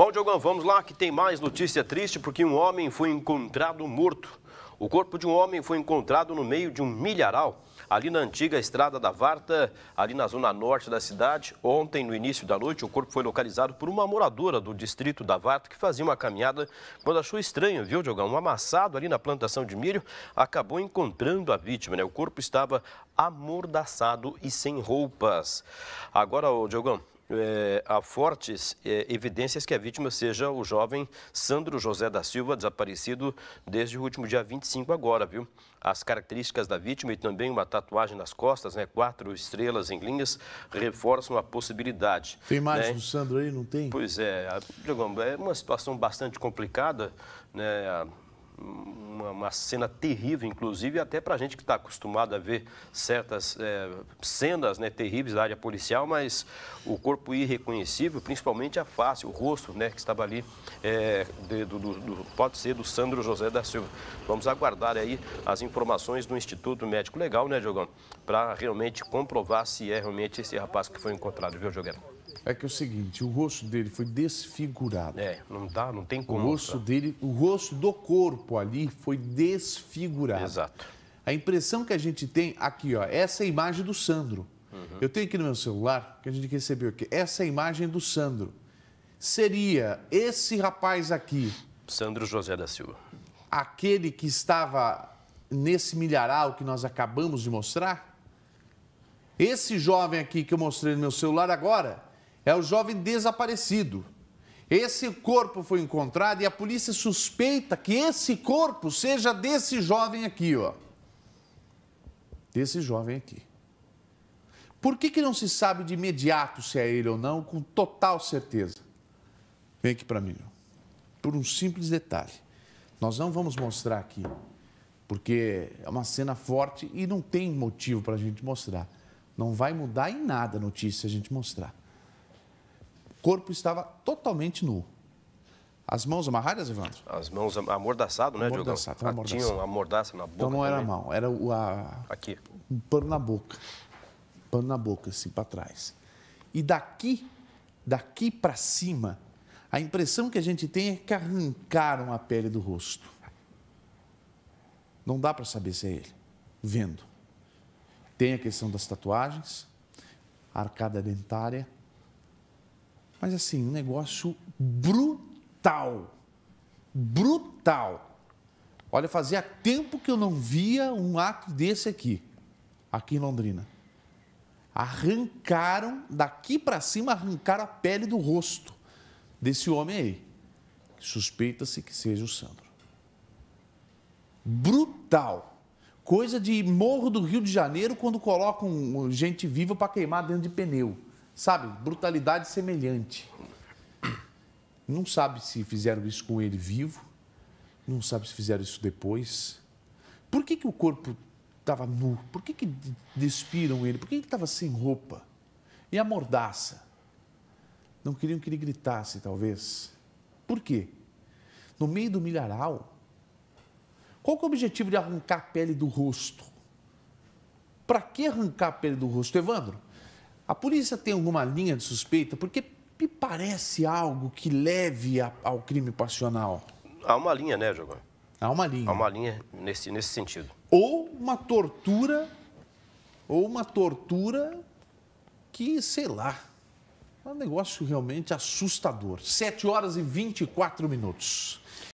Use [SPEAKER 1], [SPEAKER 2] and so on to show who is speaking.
[SPEAKER 1] Bom, Diogão, vamos lá que tem mais notícia triste porque um homem foi encontrado morto. O corpo de um homem foi encontrado no meio de um milharal, ali na antiga estrada da Varta, ali na zona norte da cidade. Ontem, no início da noite, o corpo foi localizado por uma moradora do distrito da Varta que fazia uma caminhada quando achou estranho, viu, Diogão? Um amassado ali na plantação de milho acabou encontrando a vítima, né? O corpo estava amordaçado e sem roupas. Agora, Diogão, é, há fortes é, evidências que a vítima seja o jovem Sandro José da Silva, desaparecido desde o último dia 25 agora, viu? As características da vítima e também uma tatuagem nas costas, né? Quatro estrelas em linhas, reforçam a possibilidade. Tem mais né? do Sandro aí, não tem? Pois é, é uma situação bastante complicada, né? uma, uma, cena terrível, inclusive até para a gente que está acostumado a ver certas é, cenas né, terríveis da área policial, mas o corpo irreconhecível, principalmente a face, o rosto né, que estava ali, é, de, do, do, pode ser do Sandro José da Silva. Vamos aguardar aí as informações do Instituto Médico Legal, né, Jogão? Para realmente comprovar se é realmente esse rapaz que foi encontrado, viu, Jogão?
[SPEAKER 2] É que é o seguinte, o rosto dele foi desfigurado. É, não dá, não tem como. O rosto dele, o rosto do corpo ali foi desfigurado. Exato. A impressão que a gente tem aqui, ó, essa é a imagem do Sandro. Uhum. Eu tenho aqui no meu celular que a gente recebeu aqui. Essa é a imagem do Sandro. Seria esse rapaz aqui.
[SPEAKER 1] Sandro José da Silva.
[SPEAKER 2] Aquele que estava nesse milharal que nós acabamos de mostrar? Esse jovem aqui que eu mostrei no meu celular agora é o jovem desaparecido. Esse corpo foi encontrado e a polícia suspeita que esse corpo seja desse jovem aqui, ó. Desse jovem aqui. Por que, que não se sabe de imediato se é ele ou não, com total certeza? Vem aqui para mim. Ó. Por um simples detalhe. Nós não vamos mostrar aqui, porque é uma cena forte e não tem motivo para a gente mostrar. Não vai mudar em nada a notícia se a gente mostrar corpo estava totalmente nu. As mãos amarradas, Evandro?
[SPEAKER 1] As mãos amordaçadas, né, amordaçado, Amordaçadas. Ah, amordaçado. Tinha uma mordaça na boca. Então não era a
[SPEAKER 2] mão, era o, a... Aqui. um pano na boca. Pano na boca, assim, para trás. E daqui, daqui para cima, a impressão que a gente tem é que arrancaram a pele do rosto. Não dá para saber se é ele, vendo. Tem a questão das tatuagens, arcada dentária, mas assim, um negócio brutal. Brutal. Olha, fazia tempo que eu não via um ato desse aqui, aqui em Londrina. Arrancaram, daqui para cima, arrancaram a pele do rosto desse homem aí. Suspeita-se que seja o Sandro. Brutal. Coisa de morro do Rio de Janeiro quando colocam gente viva para queimar dentro de pneu sabe, brutalidade semelhante. Não sabe se fizeram isso com ele vivo, não sabe se fizeram isso depois. Por que, que o corpo estava nu? Por que, que despiram ele? Por que, ele estava sem roupa? E a mordaça? Não queriam que ele gritasse, talvez. Por quê? No meio do milharal, qual é o objetivo de arrancar a pele do rosto? Para que arrancar a pele do rosto, Evandro? A polícia tem alguma linha de suspeita? Porque me parece algo que leve a, ao crime passional.
[SPEAKER 1] Há uma linha, né, Jogão? Há uma linha. Há uma linha nesse, nesse sentido.
[SPEAKER 2] Ou uma tortura, ou uma tortura que, sei lá, é um negócio realmente assustador. 7 horas e 24 minutos.